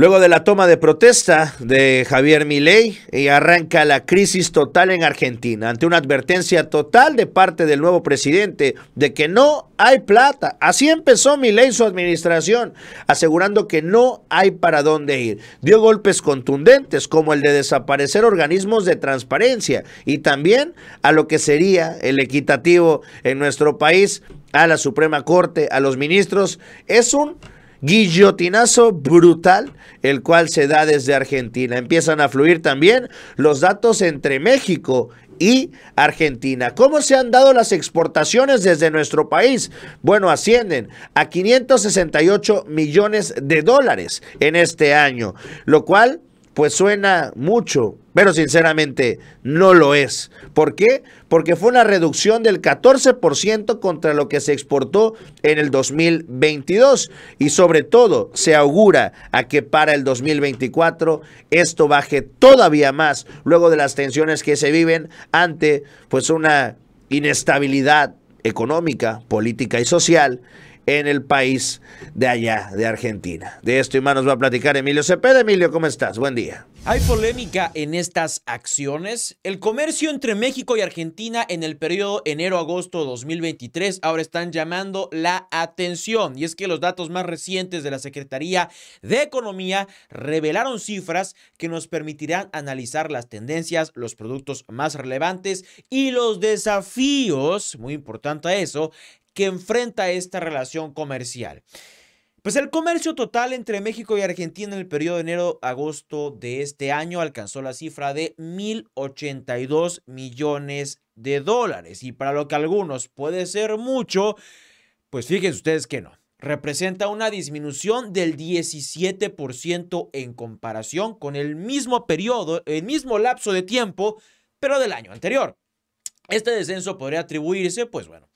Luego de la toma de protesta de Javier Milei, y eh, arranca la crisis total en Argentina, ante una advertencia total de parte del nuevo presidente de que no hay plata. Así empezó Milei su administración, asegurando que no hay para dónde ir. Dio golpes contundentes como el de desaparecer organismos de transparencia y también a lo que sería el equitativo en nuestro país, a la Suprema Corte, a los ministros. Es un guillotinazo brutal, el cual se da desde Argentina. Empiezan a fluir también los datos entre México y Argentina. ¿Cómo se han dado las exportaciones desde nuestro país? Bueno, ascienden a 568 millones de dólares en este año, lo cual pues suena mucho, pero sinceramente no lo es. ¿Por qué? Porque fue una reducción del 14% contra lo que se exportó en el 2022 y sobre todo se augura a que para el 2024 esto baje todavía más luego de las tensiones que se viven ante pues una inestabilidad económica, política y social en el país de allá, de Argentina. De esto y más nos va a platicar Emilio Cepeda. Emilio, ¿cómo estás? Buen día. Hay polémica en estas acciones. El comercio entre México y Argentina en el periodo enero-agosto 2023 ahora están llamando la atención. Y es que los datos más recientes de la Secretaría de Economía revelaron cifras que nos permitirán analizar las tendencias, los productos más relevantes y los desafíos, muy importante eso, que enfrenta esta relación comercial. Pues el comercio total entre México y Argentina en el periodo de enero-agosto de este año alcanzó la cifra de 1.082 millones de dólares. Y para lo que algunos puede ser mucho, pues fíjense ustedes que no. Representa una disminución del 17% en comparación con el mismo periodo, el mismo lapso de tiempo, pero del año anterior. Este descenso podría atribuirse, pues bueno,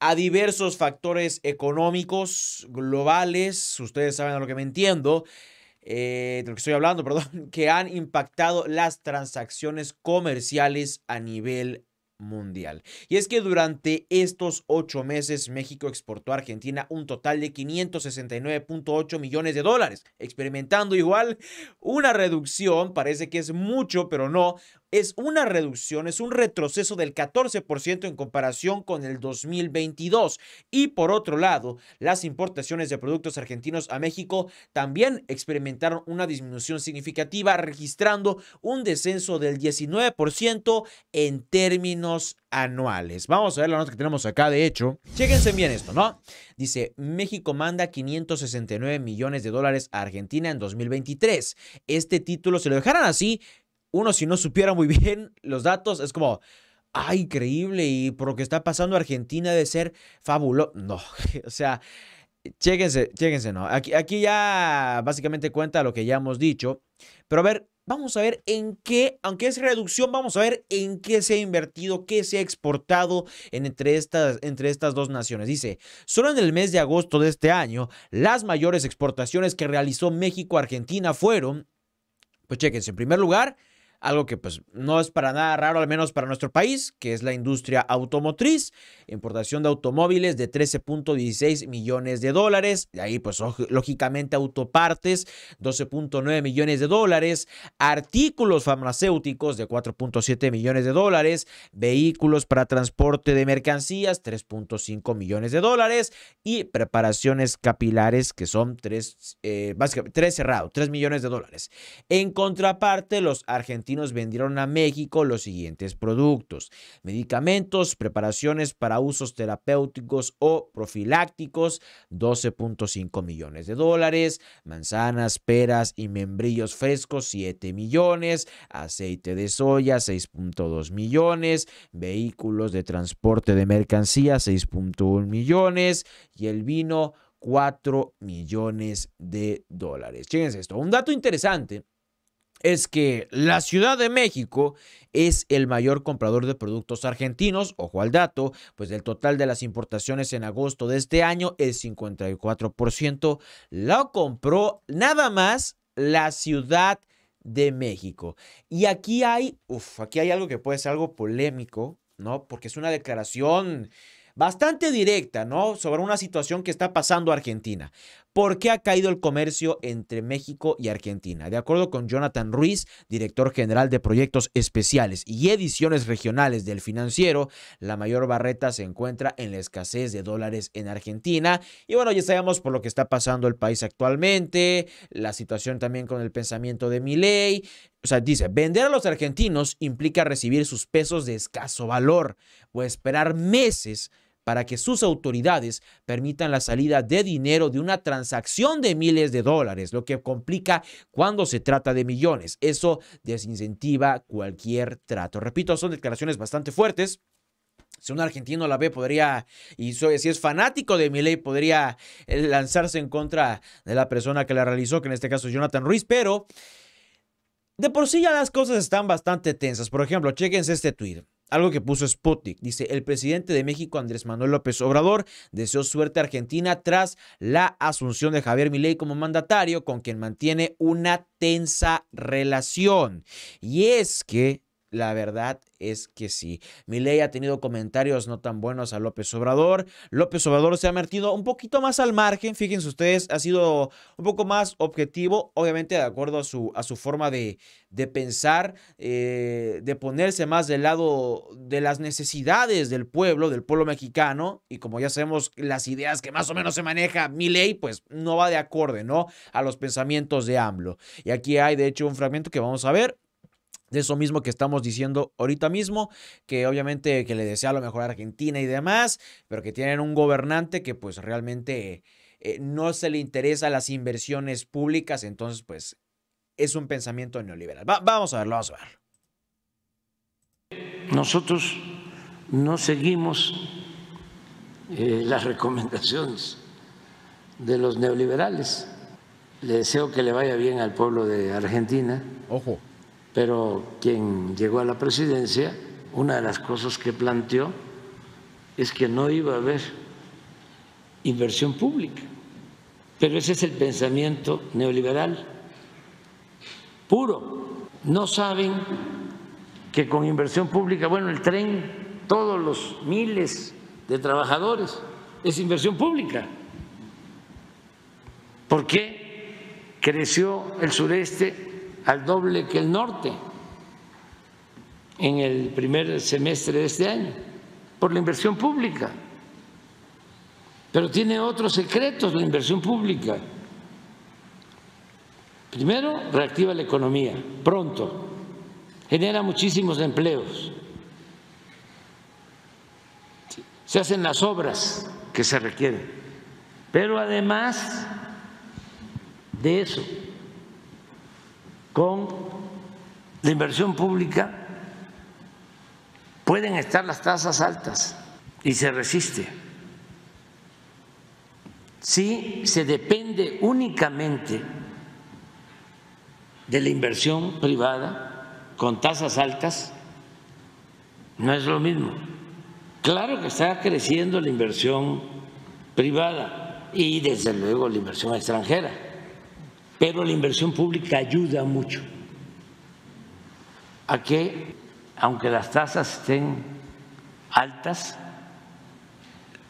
a diversos factores económicos globales, ustedes saben a lo que me entiendo, eh, de lo que estoy hablando, perdón, que han impactado las transacciones comerciales a nivel mundial. Y es que durante estos ocho meses México exportó a Argentina un total de 569.8 millones de dólares, experimentando igual una reducción, parece que es mucho, pero no, es una reducción, es un retroceso del 14% en comparación con el 2022. Y por otro lado, las importaciones de productos argentinos a México también experimentaron una disminución significativa, registrando un descenso del 19% en términos anuales. Vamos a ver la nota que tenemos acá, de hecho. Chéquense bien esto, ¿no? Dice, México manda 569 millones de dólares a Argentina en 2023. Este título, se lo dejarán así, uno si no supiera muy bien los datos, es como, ¡ay, increíble! Y por lo que está pasando Argentina de ser fabuloso. No, o sea, chéquense, chéquense, ¿no? Aquí, aquí ya básicamente cuenta lo que ya hemos dicho, pero a ver, vamos a ver en qué, aunque es reducción, vamos a ver en qué se ha invertido, qué se ha exportado entre, estas, entre estas dos naciones. Dice, solo en el mes de agosto de este año, las mayores exportaciones que realizó México Argentina fueron, pues chéquense, en primer lugar, algo que pues no es para nada raro, al menos para nuestro país, que es la industria automotriz, importación de automóviles de 13.16 millones de dólares, de ahí pues lógicamente autopartes 12.9 millones de dólares, artículos farmacéuticos de 4.7 millones de dólares, vehículos para transporte de mercancías 3.5 millones de dólares y preparaciones capilares que son tres eh, básicamente cerrados, 3 millones de dólares. En contraparte, los argentinos vendieron a México los siguientes productos, medicamentos, preparaciones para usos terapéuticos o profilácticos, 12.5 millones de dólares, manzanas, peras y membrillos frescos, 7 millones, aceite de soya, 6.2 millones, vehículos de transporte de mercancías, 6.1 millones y el vino, 4 millones de dólares. Fíjense esto, un dato interesante es que la Ciudad de México es el mayor comprador de productos argentinos, ojo al dato, pues del total de las importaciones en agosto de este año, el 54% lo compró nada más la Ciudad de México. Y aquí hay, uff, aquí hay algo que puede ser algo polémico, ¿no? Porque es una declaración bastante directa, ¿no? Sobre una situación que está pasando Argentina. ¿Por qué ha caído el comercio entre México y Argentina? De acuerdo con Jonathan Ruiz, director general de proyectos especiales y ediciones regionales del financiero, la mayor barreta se encuentra en la escasez de dólares en Argentina. Y bueno, ya sabemos por lo que está pasando el país actualmente, la situación también con el pensamiento de Miley. O sea, dice, vender a los argentinos implica recibir sus pesos de escaso valor o esperar meses para que sus autoridades permitan la salida de dinero de una transacción de miles de dólares, lo que complica cuando se trata de millones. Eso desincentiva cualquier trato. Repito, son declaraciones bastante fuertes. Si un argentino la ve, podría, y si es fanático de ley, podría eh, lanzarse en contra de la persona que la realizó, que en este caso es Jonathan Ruiz, pero de por sí ya las cosas están bastante tensas. Por ejemplo, chequense este tweet algo que puso Sputnik. Dice, el presidente de México, Andrés Manuel López Obrador, deseó suerte a Argentina tras la asunción de Javier Milei como mandatario, con quien mantiene una tensa relación. Y es que la verdad es que sí. Milei ha tenido comentarios no tan buenos a López Obrador. López Obrador se ha metido un poquito más al margen, fíjense ustedes, ha sido un poco más objetivo, obviamente de acuerdo a su, a su forma de, pensar, eh, de ponerse más del lado de las necesidades del pueblo, del pueblo mexicano, y como ya sabemos las ideas que más o menos se maneja ley, pues no va de acorde, ¿no? A los pensamientos de AMLO. Y aquí hay de hecho un fragmento que vamos a ver de eso mismo que estamos diciendo ahorita mismo, que obviamente que le desea lo mejor a Argentina y demás, pero que tienen un gobernante que pues realmente eh, no se le interesa las inversiones públicas, entonces pues es un pensamiento neoliberal. vamos a verlo, vamos a verlo. Nosotros no seguimos eh, las recomendaciones de los neoliberales. Le deseo que le vaya bien al pueblo de Argentina. Ojo pero quien llegó a la presidencia, una de las cosas que planteó es que no iba a haber inversión pública. Pero ese es el pensamiento neoliberal puro. No saben que con inversión pública, bueno, el tren, todos los miles de trabajadores, es inversión pública. ¿Por qué creció el sureste al doble que el norte en el primer semestre de este año, por la inversión pública. Pero tiene otros secretos la inversión pública. Primero, reactiva la economía, pronto, genera muchísimos empleos, se hacen las obras que se requieren, pero además de eso, con la inversión pública pueden estar las tasas altas y se resiste. Si se depende únicamente de la inversión privada con tasas altas, no es lo mismo. Claro que está creciendo la inversión privada y desde luego la inversión extranjera pero la inversión pública ayuda mucho a que, aunque las tasas estén altas,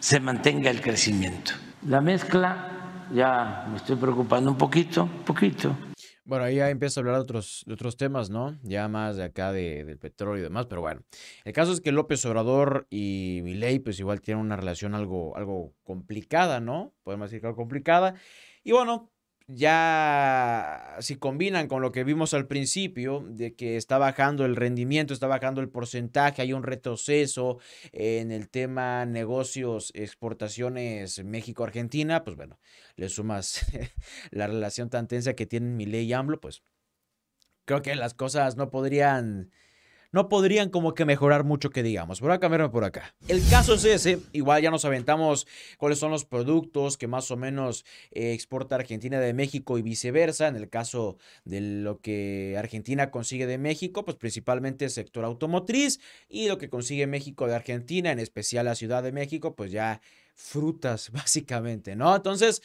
se mantenga el crecimiento. La mezcla, ya me estoy preocupando un poquito, poquito. Bueno, ahí ya empiezo a hablar de otros, otros temas, ¿no? Ya más de acá del petróleo y demás, pero bueno. El caso es que López Obrador y Miley, pues igual tienen una relación algo, algo complicada, ¿no? Podemos decir que algo complicada. Y bueno, ya si combinan con lo que vimos al principio, de que está bajando el rendimiento, está bajando el porcentaje, hay un retroceso en el tema negocios, exportaciones México-Argentina, pues bueno, le sumas la relación tan tensa que tienen ley y AMLO, pues creo que las cosas no podrían no podrían como que mejorar mucho que digamos. Voy a cambiarme por acá. El caso es ese, igual ya nos aventamos cuáles son los productos que más o menos eh, exporta Argentina de México y viceversa. En el caso de lo que Argentina consigue de México, pues principalmente el sector automotriz y lo que consigue México de Argentina, en especial la Ciudad de México, pues ya frutas básicamente, ¿no? Entonces,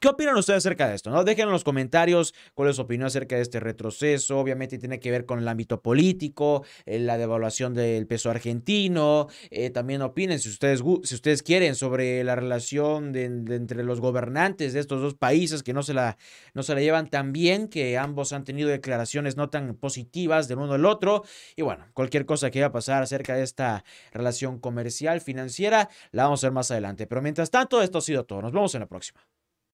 ¿Qué opinan ustedes acerca de esto? ¿no? Dejen en los comentarios cuál es su opinión acerca de este retroceso. Obviamente tiene que ver con el ámbito político, eh, la devaluación del peso argentino. Eh, también opinen si ustedes, si ustedes quieren sobre la relación entre los gobernantes de estos dos países que no se, la, no se la llevan tan bien, que ambos han tenido declaraciones no tan positivas del uno al otro. Y bueno, cualquier cosa que vaya a pasar acerca de esta relación comercial, financiera, la vamos a ver más adelante. Pero mientras tanto, esto ha sido todo. Nos vemos en la próxima.